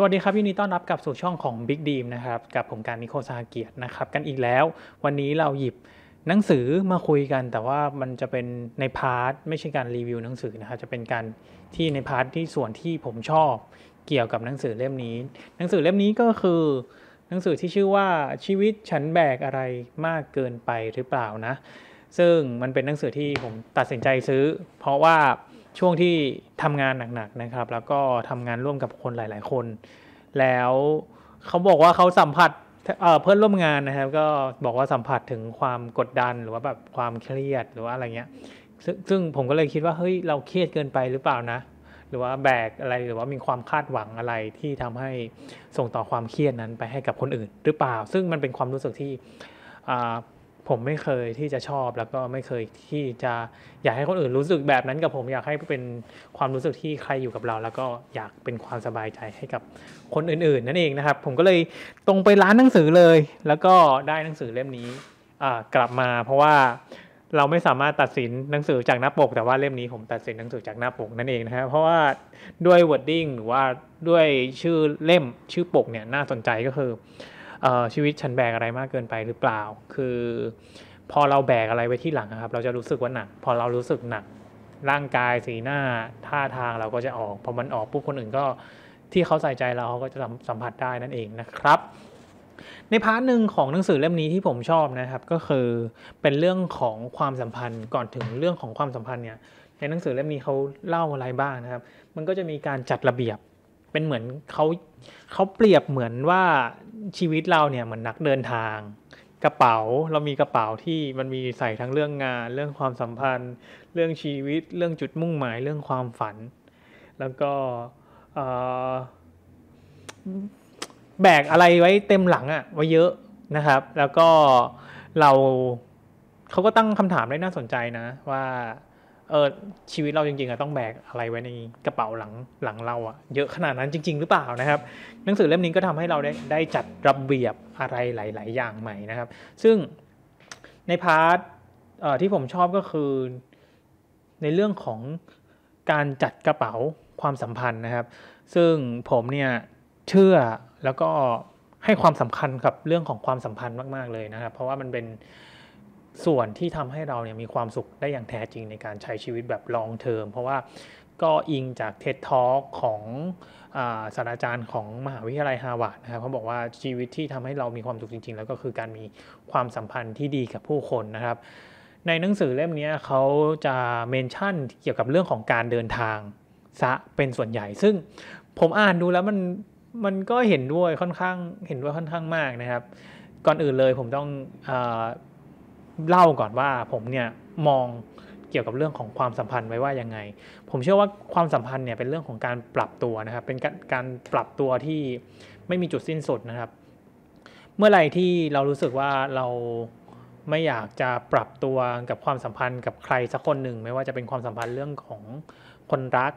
สวัสดีครับยินดีต้อนรับกลับสู่ช่องของ Big d ดีมนะครับกับผมการนิโคซาเกียรตินะครับกันอีกแล้ว วันนี้เราหยิบหนังสือมาคุยกัน แต่ว่ามันจะเป็นในพาร์ทไม่ใช่การรีวิวหนังสือนะครับจะเป็นการที่ในพาร์ทที่ส่วนที่ผมชอบเกี่ยวกับหนังสือเล่มนี้ หนังสือเล่มนี้ก็คือ หนังสือที่ชื่อว่าชีวิตฉันแบกอะไรมากเกินไปหรือเปล่านะ ซึ่งมันเป็นหนังสือที่ผมตัดสินใจซื้อ เพราะว่าช่วงที่ทำงานหนักๆนะครับแล้วก็ทำงานร่วมกับคนหลาย ๆ คน แล้วเขาบอกว่าเขาสัมผัสเพื่อนร่วมงานนะครับก็บอกว่าสัมผัสถึงความกดดันหรือว่าแบบความเครียดหรือว่าอะไรเงี้ยซซึ่งผมก็เลยคิดว่าเฮ้ยเราเครียดเกินไปหรือเปล่านะหรือว่าแบกอะไรหรือว่ามีความคาดหวังอะไรที่ทำให้ส่งต่อความเครียดนั้นไปให้กับคนอื่น หรือเปล่า ซึ่งมันเป็นความรู้สึกที่ผมไม่เคยที่จะชอบแล้วก็ไม่เคยที่จะอยากให้คนอื่นรู้สึกแบบนั้นกับผมอยากให้เป็นความรู้สึกที่ใครอยู่กับเรา แล้วก็อยากเป็นความสบายใจให้กับคนอื่น ๆ นั่นเองนะครับผมก็เลยตรงไปร้านหนังสือเลย แล้วก็ได้หนังสือเล่มนี้กลับมา เพราะว่าเราไม่สามารถตัดสินหนังสือจากหน้าปก แต่ว่าเล่มนี้ผมตัดสินหนังสือจากหน้าปกนั่นเองนะครับเพราะว่าด้วยวอร์ดดิ้งหรือว่าด้วยชื่อเล่มชื่อปกเนี่ยน่าสนใจก็คือชีวิตฉันแบกอะไรมากเกินไปหรือเปล่า คือ พอเราแบกอะไรไว้ที่หลังครับ เราจะรู้สึกว่าหนัก พอเรารู้สึกหนัก ร่างกายสีหน้า ท่าทางเราก็จะออก พอมันออกปุ๊บคนอื่นก็ที่เขาใส่ใจเราเขาก็จะสัมผัสได้นั่นเองนะครับ ในพาร์ทหนึ่งของหนังสือเล่มนี้ที่ผมชอบนะครับ ก็คือเป็นเรื่องของความสัมพันธ์ ก่อนถึงเรื่องของความสัมพันธ์เนี่ย ในหนังสือเล่มนี้เขาเล่าอะไรบ้างนะครับ มันก็จะมีการจัดระเบียบเป็นเหมือนเขาเขาเปรียบเหมือนว่าชีวิตเราเนี่ยเหมือนนักเดินทาง กระเป๋าเรามีกระเป๋าที่มันมีใส่ทั้งเรื่องงาน เรื่องความสัมพันธ์ เรื่องชีวิตเรื่องจุดมุ่งหมายเรื่องความฝัน แล้วก็แบกอะไรไว้เต็มหลังอะไว้เยอะนะครับ แล้วก็เราเขาก็ตั้งคำถามได้น่าสนใจนะว่าเออชีวิตเรา จริงๆอะต้องแบกอะไรไว้ในกระเป๋าหลังหลังเราอะเยอะขนาดนั้นจริง ๆหรือเปล่านะครับ หนังสือเล่มนี้ก็ทำให้เราได้ได้จัดระเบียบอะไรหลาย ๆ อย่างใหม่นะครับ ซึ่งในพาร์ทที่ผมชอบก็คือในเรื่องของการจัดกระเป๋าความสัมพันธ์นะครับ ซึ่งผมเนี่ยเชื่อแล้วก็ให้ความสำคัญกับเรื่องของความสัมพันธ์มากๆเลยนะครับ เพราะว่ามันเป็นส่วนที่ทำให้เราเนี่ยมีความสุขได้อย่างแท้จริงในการใช้ชีวิตแบบลองเทอมเพราะว่าก็อิงจากเท็ตท็อกของศาสตราจารย์ของมหาวิทยาลัยฮาวาดนะครับเขาบอกว่าชีวิตที่ทำให้เรามีความสุขจริงๆ แล้วก็คือการมีความสัมพันธ์ที่ดีกับผู้คนนะครับ ในหนังสือเล่มนี้เขาจะเมนชั่นเกี่ยวกับเรื่องของการเดินทาง ซะเป็นส่วนใหญ่ ซึ่งผมอ่านดูแล้วมันมันก็เห็นด้วยค่อนข้างเห็นด้วยค่อนข้างมากนะครับ ก่อนอื่นเลยผมต้องอเล่าก่อนว่าผมเนี่ยมองเกี่ยวกับเรื่องของความสัมพันธ์ไว้ว่ายังไง ผมเชื่อว่าความสัมพันธ์เนี่ยเป็นเรื่องของการปรับตัวนะครับ เป็นการปรับตัวที่ไม่มีจุดสิ้นสุดนะครับ เมื่อไหร่ที่เรารู้สึกว่าเราไม่อยากจะปรับตัวกับความสัมพันธ์กับใครสักคนหนึ่งไม่ว่าจะเป็นความสัมพันธ์เรื่องของคนรัก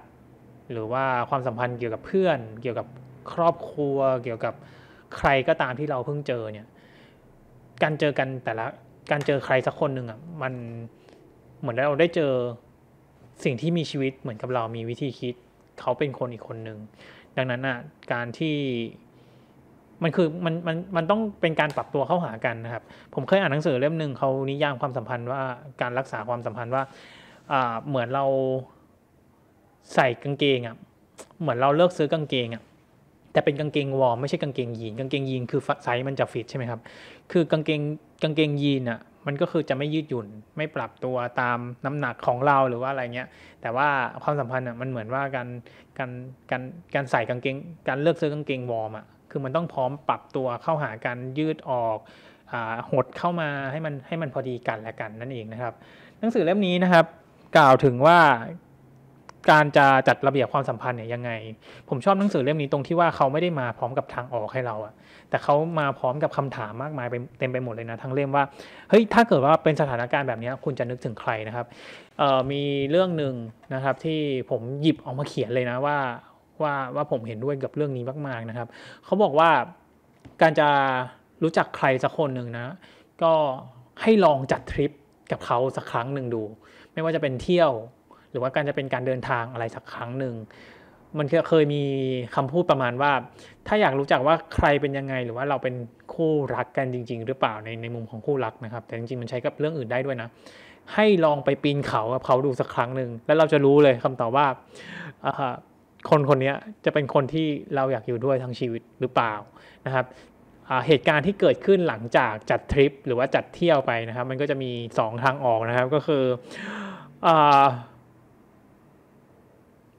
หรือว่าความสัมพันธ์เกี่ยวกับเพื่อน เกี่ยวกับครอบครัว เกี่ยวกับใครก็ตามที่เราเพิ่งเจอเนี่ยการเจอกันแต่ละการเจอใครสักคนหนึ่งอ่ะมันเหมือนเราได้เจอสิ่งที่มีชีวิตเหมือนกับเรามีวิธีคิดเขาเป็นคนอีกคนหนึ่งดังนั้นอ่ะการที่มันคือมันมันมันต้องเป็นการปรับตัวเข้าหากันนะครับผมเคยอ่านหนังสือเล่มหนึ่งเขานิยามความสัมพันธ์ว่าการรักษาความสัมพันธ์ว่าเหมือนเราใส่กางเกงอ่ะเหมือนเราเลิกซื้อกางเกงอ่ะแต่เป็นกางเกงวอร์มไม่ใช่กางเกงยีนกางเกงยีนคือไซส์มันจะฟิตใช่ไหมครับ คือกางเกงกางเกงยีนอะ่ะมันก็คือจะไม่ยืดหยุ่น ไม่ปรับตัวตามน้ำหนักของเราหรือว่าอะไรเงี้ยแต่ว่าความสัมพันธ์อ่ะมันเหมือนว่าการการการการใส่กางเกงการเลือกซื้อกางเกงวอร์มอ่ะคือมันต้องพร้อมปรับตัวเข้าหากันยืดออกหดเข้ามาให้มันให้มันพอดีกันและกันนั่นเองนะครับ หนังสือเล่มนี้นะครับ กล่าวถึงว่าการจะจัดระเบียบความสัมพันธ์เนี่ยยังไง ผมชอบหนังสือเล่มนี้ตรงที่ว่าเขาไม่ได้มาพร้อมกับทางออกให้เราอะแต่เขามาพร้อมกับคำถามมากมายเต็มไปหมดเลยนะ ทั้งเล่มว่าเฮ้ยถ้าเกิดว่าเป็นสถานการณ์แบบนี้ คุณจะนึกถึงใครนะครับมีเรื่องหนึ่งนะครับที่ผมหยิบออกมาเขียนเลยนะว่าว่าว่าผมเห็นด้วยกับเรื่องนี้มาก ๆนะครับ เขาบอกว่าการจะรู้จักใครสักคนหนึ่งนะ ก็ให้ลองจัดทริปกับเขาสักครั้งหนึ่งดูไม่ว่าจะเป็นเที่ยวหรือว่าการจะเป็นการเดินทางอะไรสักครั้งหนึ่งมันเคยมีคำพูดประมาณว่า ถ้าอยากรู้จักว่าใครเป็นยังไงหรือว่าเราเป็นคู่รักกันจริง ๆ หรือเปล่าในในมุมของคู่รักนะครับ แต่จริง ๆมันใช้กับเรื่องอื่นได้ด้วยนะ ให้ลองไปปีนเขากับเขาดูสักครั้งหนึ่งแล้วเราจะรู้เลยคำตอบว่าคนคนนี้จะเป็นคนที่เราอยากอยู่ด้วยทั้งชีวิตหรือเปล่านะครับเหตุการณ์ที่เกิดขึ้นหลังจากจัดทริปหรือว่าจัดเที่ยวไปนะครับ มันก็จะมี 2 ทางออกนะครับก็คืออ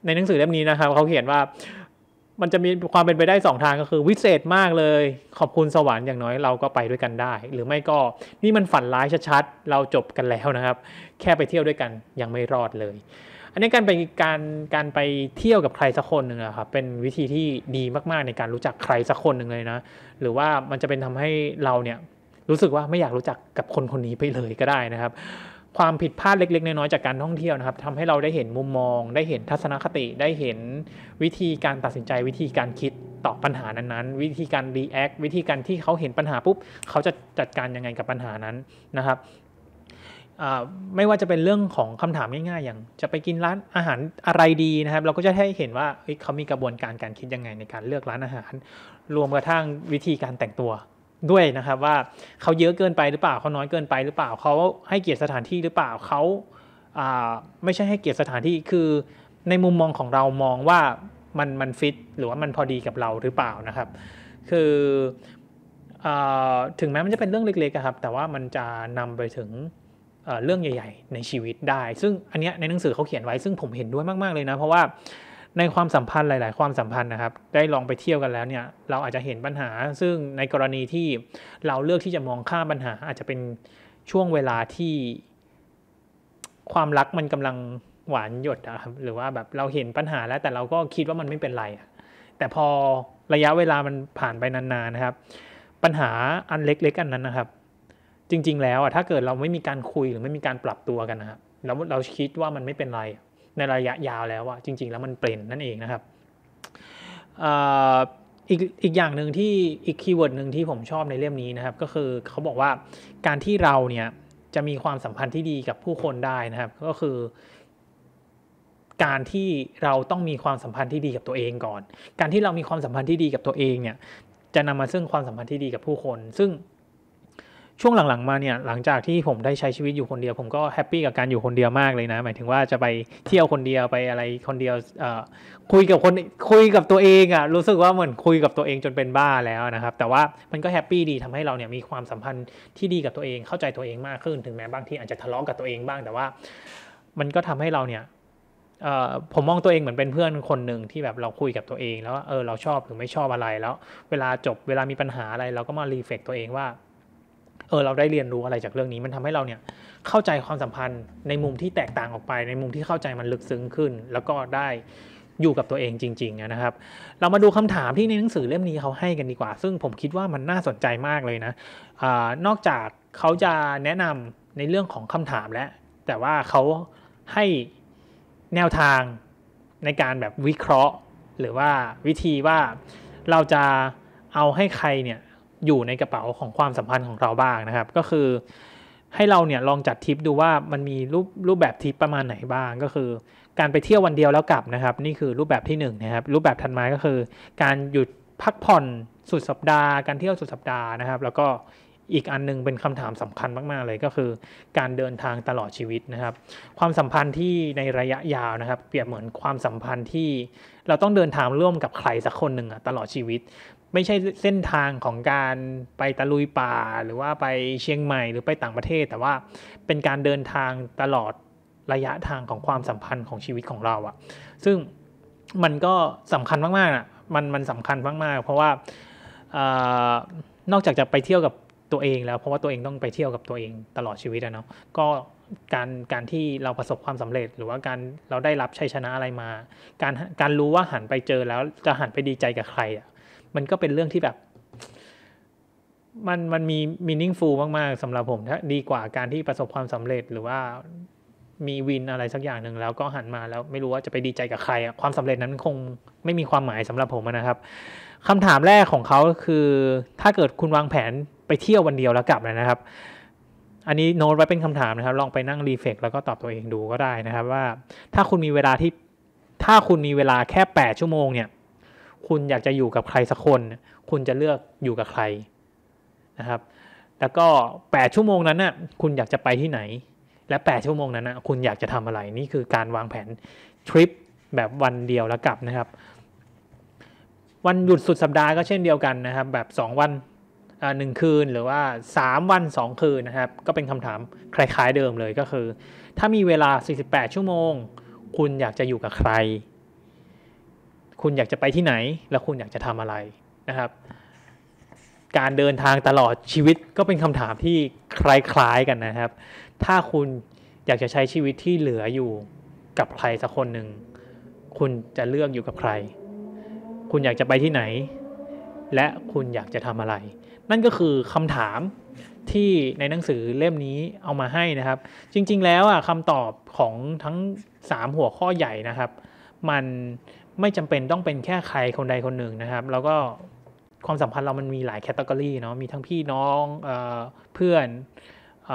ในหนังสือเล่มนี้นะครับเขาเขียนว่ามันจะมีความเป็นไปได้2ทางก็คือวิเศษมากเลย ขอบคุณสวรรค์อย่างน้อยเราก็ไปด้วยกันได้ หรือไม่ก็นี่มันฝันร้ายชัดๆเราจบกันแล้วนะครับ แค่ไปเที่ยวด้วยกันยังไม่รอดเลย อันนี้การไปการการไปเที่ยวกับใครสักคนหนึ่งนะครับเป็นวิธีที่ดีมาก ๆ ในการรู้จักใครสักคนหนึ่งเลยนะ หรือว่ามันจะเป็นทำให้เราเนี่ยรู้สึกว่าไม่อยากรู้จักกับคนคนนี้ไปเลยก็ได้นะครับความผิดพลาดเล็ก ๆ น้อยๆจากการท่องเที่ยวนะครับทำให้เราได้เห็นมุมมอง ได้เห็นทัศนคติได้เห็นวิธีการตัดสินใจวิธีการคิดต่อปัญหานั้นๆวิธีการรีแอควิธีการที่เขาเห็นปัญหาปุ๊บเขาจะจัดการยังไงกับปัญหานั้นนะครับไม่ว่าจะเป็นเรื่องของคำถามง่ายๆอย่างจะไปกินร้านอาหารอะไรดีนะครับ เราก็จะให้เห็นว่าเขามีกระบวนการการคิดยังไงในการเลือกร้านอาหารรวมกระทั่งวิธีการแต่งตัวด้วยนะครับว่าเขาเยอะเกินไปหรือเปล่าเขาน้อยเกินไปหรือเปล่าเขาให้เกียรติสถานที่หรือเปล่าเขาไม่ใช่ให้เกียรติสถานที่คือในมุมมองของเรามองว่ามันมันฟิตหรือว่ามันพอดีกับเราหรือเปล่านะครับคือถึงแม้มันจะเป็นเรื่องเล็กๆครับแต่ว่ามันจะนำไปถึงเรื่องใหญ่ ๆ ในชีวิตได้ ซึ่งอันเนี้ยในหนังสือเขาเขียนไว้ซึ่งผมเห็นด้วยมากๆเลยนะเพราะว่าในความสัมพันธ์หลายๆ ความสัมพันธ์นะครับ ได้ลองไปเที่ยวกันแล้วเนี่ย เราอาจจะเห็นปัญหา ซึ่งในกรณีที่เราเลือกที่จะมองข้ามปัญหาอาจจะเป็นช่วงเวลาที่ความรักมันกำลังหวานหยดนะครับหรือว่าแบบเราเห็นปัญหาแล้วแต่เราก็คิดว่ามันไม่เป็นไรแต่พอระยะเวลามันผ่านไปนานๆนะครับ ปัญหาอันเล็กๆอันนั้นนะครับ จริง ๆ แล้วอ่ะถ้าเกิดเราไม่มีการคุยหรือไม่มีการปรับตัวกันนะครับแล้วเราคิดว่ามันไม่เป็นไรในระยะยาวแล้วอะจริงๆ แล้วมันเปลี่ยนนั่นเองนะครับอีกอีกอย่างหนึ่งที่อีกคีย์เวิร์ดหนึ่งที่ผมชอบในเล่มนี้นะครับ ก็คือเขาบอกว่าการที่เราเนี่ยจะมีความสัมพันธ์ที่ดีกับผู้คนได้นะครับ ก็คือ การที่เราต้องมีความสัมพันธ์ที่ดีกับตัวเองก่อน การที่เรามีความสัมพันธ์ที่ดีกับตัวเองเนี่ยจะนำมาซึ่งความสัมพันธ์ที่ดีกับผู้คน ซึ่งช่วงหลังๆมาเนี่ยหลังจากที่ผมได้ใช้ชีวิตอยู่คนเดียวผมก็แฮปปี้กับการอยู่คนเดียวมากเลยนะ หมายถึงว่าจะไปเที่ยวคนเดียวไปอะไรคนเดียวคุยกับคนคุยกับตัวเองอะ่ะรู้สึกว่าเหมือนคุยกับตัวเองจนเป็นบ้าแล้วนะครับแต่ว่ามันก็แฮปปี้ดีทำให้เราเนี่ยมีความสัมพันธ์ที่ดีกับตัวเอง เข้าใจตัวเองมากขึ้นถึงแม้บางทีอาจจะทะเลาะกับตัวเองบ้าง แต่ว่า มันก็ทำให้เราเนี่ยผมมองตัวเองเหมือนเป็นเพื่อนคนหนึ่งที่แบบเราคุยกับตัวเอง แล้วเออเราชอบหรือไม่ชอบอะไรแล้ว เวลาจบเวลามีปัญหาอะไร เราก็มารีเฟกตัวเองว่าเออเราได้เรียนรู้อะไรจากเรื่องนี้ มันทำให้เราเนี่ยเข้าใจความสัมพันธ์ในมุมที่แตกต่างออกไป ในมุมที่เข้าใจมันลึกซึ้งขึ้น แล้วก็ได้อยู่กับตัวเองจริงๆนะครับ เรามาดูคำถามที่ในหนังสือเล่มนี้เขาให้กันดีกว่าซึ่งผมคิดว่ามันน่าสนใจมากเลยนะอนอกจากเขาจะแนะนำในเรื่องของคำถามแล้วแต่ว่าเขาให้แนวทางในการแบบวิเคราะห์ หรือว่าวิธีว่าเราจะเอาให้ใครเนี่ยอยู่ในกระเป๋าของความสัมพันธ์ของเราบ้างนะครับ ก็คือ ให้เราเนี่ย ลองจัดทริปดูว่ามันมีรูปรูปแบบทริปประมาณไหนบ้างก็คือการไปเที่ยววันเดียวแล้วกลับนะครับนี่คือรูปแบบที่1นนะครับรูปแบบถัดมาก็คือ การหยุดพักผ่อนสุดสัปดาห์การเที่ยวสุดสัปดาห์นะครับ แล้วก็อีกอันนึงเป็นคำถามสำคัญมากๆเลยก็คือ การเดินทางตลอดชีวิตนะครับ ความสัมพันธ์ที่ในระยะยาวนะครับ เปรียบเหมือนความสัมพันธ์ที่เราต้องเดินทางร่วมกับใครสักคนหนึ่งอะตลอดชีวิตไม่ใช่เส้นทางของการไปตะลุยป่าหรือว่าไปเชียงใหม่หรือไปต่างประเทศ แต่ว่าเป็นการเดินทางตลอดระยะทางของความสัมพันธ์ของชีวิตของเราอะ ซึ่งมันก็สำคัญมากๆนะมันมันสำคัญมากๆเพราะว่าอนอกจากจะไปเที่ยวกับตัวเองแล้วเพราะว่าตัวเองต้องไปเที่ยวกับตัวเองตลอดชีวิตอะเนาะ ก็การการที่เราประสบความสำเร็จ หรือว่าการเราได้รับชัยชนะอะไรมา การการรู้ว่าหันไปเจอแล้วจะหันไปดีใจกับใครอ่ะมันก็เป็นเรื่องที่แบบ มัน มันมีมินิ่งฟูลมากๆสำหรับผมถ้าดีกว่าการที่ประสบความสำเร็จ หรือว่ามีวินอะไรสักอย่างหนึ่งแล้วก็หันมาแล้วไม่รู้ว่าจะไปดีใจกับใครอะความสำเร็จนั้นคงไม่มีความหมายสำหรับผมนะครับคำถามแรกของเขาคือ ถ้าเกิดคุณวางแผนไปเที่ยววันเดียวแล้วกลับนะครับ อันนี้โน้ตไว้เป็นคำถามนะครับลองไปนั่งรีเฟกแล้วก็ตอบตัวเองดูก็ได้นะครับ ว่า ถ้าคุณมีเวลาที่ถ้าคุณมีเวลาแค่8ชั่วโมงเนี่ยคุณอยากจะอยู่กับใครสักคน คุณจะเลือกอยู่กับใครนะครับ แล้วก็ 8 ชั่วโมงนั้นน่ะ คุณอยากจะไปที่ไหน และ 8 ชั่วโมงนั้นน่ะ คุณอยากจะทำอะไร นี่คือการวางแผนทริปแบบวันเดียวแล้วกลับนะครับ วันหยุดสุดสัปดาห์ก็เช่นเดียวกันนะครับ แบบ 2 วันหนึ่งคืน หรือว่า 3 วัน 2 คืนนะครับ ก็เป็นคำถามคล้ายๆเดิมเลยก็คือ ถ้ามีเวลา 48 ชั่วโมง คุณอยากจะอยู่กับใครคุณอยากจะไปที่ไหนและคุณอยากจะทำอะไรนะครับ การเดินทางตลอดชีวิตก็เป็นคำถามที่คล้ายๆกันนะครับ ถ้าคุณอยากจะใช้ชีวิตที่เหลืออยู่กับใครสักคนหนึ่ง คุณจะเลือกอยู่กับใคร คุณอยากจะไปที่ไหน และคุณอยากจะทำอะไร นั่นก็คือคำถามที่ในหนังสือเล่มนี้เอามาให้นะครับ จริง ๆ แล้วอ่ะคำตอบของทั้ง 3 หัวข้อใหญ่นะครับมันไม่จำเป็นต้องเป็นแค่ใคร คนใดคนหนึ่งนะครับแล้วก็ความสัมพันธ์เรามันมีหลายแคตตากรีเนาะมีทั้งพี่น้องเอเพื่อนอ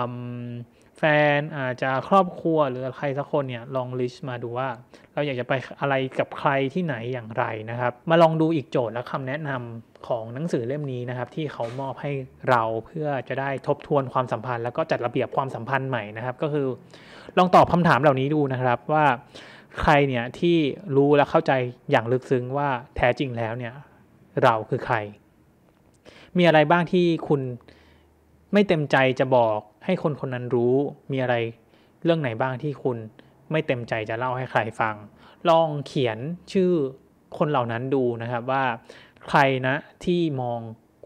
แฟนอาจจะครอบครัวหรือใครสักคนเนี่ยลองลิสต์มาดูว่าเราอยากจะไปอะไรกับใครที่ไหนอย่างไรนะครับ มาลองดูอีกโจทย์และคำแนะนำของหนังสือเล่มนี้นะครับ ที่เขามอบให้เราเพื่อจะได้ทบทวนความสัมพันธ์แล้วก็จัดระเบียบความสัมพันธ์ใหม่นะครับก็คือลองตอบคำถามเหล่านี้ดูนะครับว่าใครเนี่ยที่รู้และเข้าใจอย่างลึกซึ้งว่าแท้จริงแล้วเนี่ย เราคือใคร มีอะไรบ้างที่คุณไม่เต็มใจจะบอกให้คนคนนั้นรู้ มีอะไรเรื่องไหนบ้างที่คุณไม่เต็มใจจะเล่าให้ใครฟัง ลองเขียนชื่อคนเหล่านั้นดูนะครับว่าใครนะที่มอง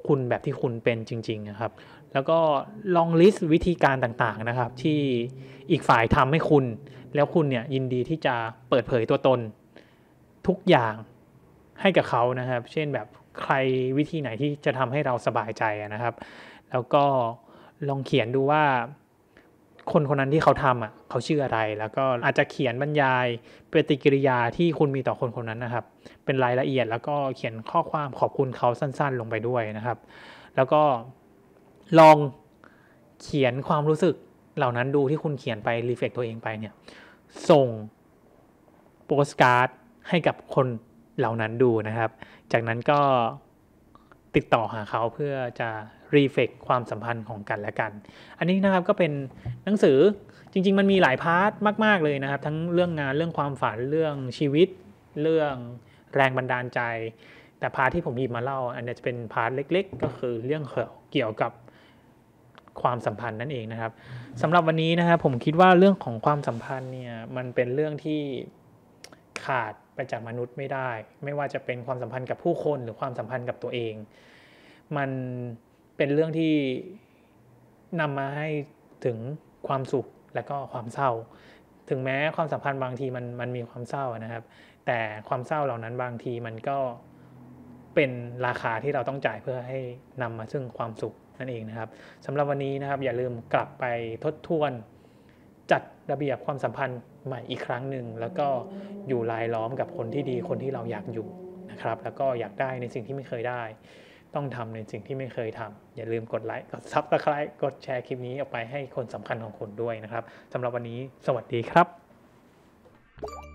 คุณแบบที่คุณเป็นจริง ๆนะครับแล้วก็ลองลิสต์วิธีการต่างๆ นะครับ ที่อีกฝ่ายทำให้คุณ แล้วคุณเนี่ยยินดีที่จะเปิดเผยตัวตนทุกอย่างให้กับเขานะครับ เช่นแบบใครวิธีไหนที่จะทำให้เราสบายใจนะครับ แล้วก็ลองเขียนดูว่าคนคนนั้นที่เขาทำอ่ะเขาชื่ออะไร แล้วก็อาจจะเขียนบรรยายปฏิกิริยาที่คุณมีต่อคนคนนั้นนะครับ เป็นรายละเอียดแล้วก็เขียนข้อความขอบคุณเขาสั้น ๆ ลงไปด้วยนะครับ แล้วก็ลองเขียนความรู้สึกเหล่านั้นดูที่คุณเขียนไปรีเฟกตัวเองไปเนี่ยส่งโปสการ์ดให้กับคนเหล่านั้นดูนะครับ จากนั้นก็ติดต่อหาเขาเพื่อจะรีเฟกความสัมพันธ์ของกันและกัน อันนี้นะครับก็เป็นหนังสือจริง ๆ มันมีหลายพาร์ทมากๆเลยนะครับ ทั้งเรื่องงานเรื่องความฝัน เรื่องชีวิต เรื่องแรงบันดาลใจ แต่พาร์ทที่ผมหยิบมาเล่า อันนี้จะเป็นพาร์ทเล็กๆ ก็คือเรื่องเกี่ยวกับความสัมพันธ์นั่นเองนะครับสำหรับวันนี้นะครับผมคิดว่าเรื่องของความสัมพันธ์เนี่ยมันเป็นเรื่องที่ขาดไปจากมนุษย์ไม่ได้ ไม่ว่าจะเป็นความสัมพันธ์กับผู้คนหรือความสัมพันธ์กับตัวเอง มันเป็นเรื่องที่นำมาให้ถึงความสุขและก็ความเศร้าถึงแม้ความสัมพันธ์บางทีมันมันมีความเศร้านะครับ แต่ความเศร้าเหล่านั้นบางทีมันก็เป็นราคาที่เราต้องจ่ายเพื่อให้นำมาซึ่งความสุขนั่นเองนะครับสำหรับวันนี้นะครับอย่าลืมกลับไปทบทวน จัดระเบียบความสัมพันธ์ใหม่อีกครั้งหนึ่ง แล้วก็อยู่รายล้อมกับคนที่ดีคนที่เราอยากอยู่นะครับแล้วก็อยากได้ในสิ่งที่ไม่เคยได้ ต้องทำในสิ่งที่ไม่เคยทำ อย่าลืมกดไลค์ กดซับสไครต์กดแชร์คลิปนี้ออกไปให้คนสำคัญของคุณด้วยนะครับ สำหรับวันนี้สวัสดีครับ you.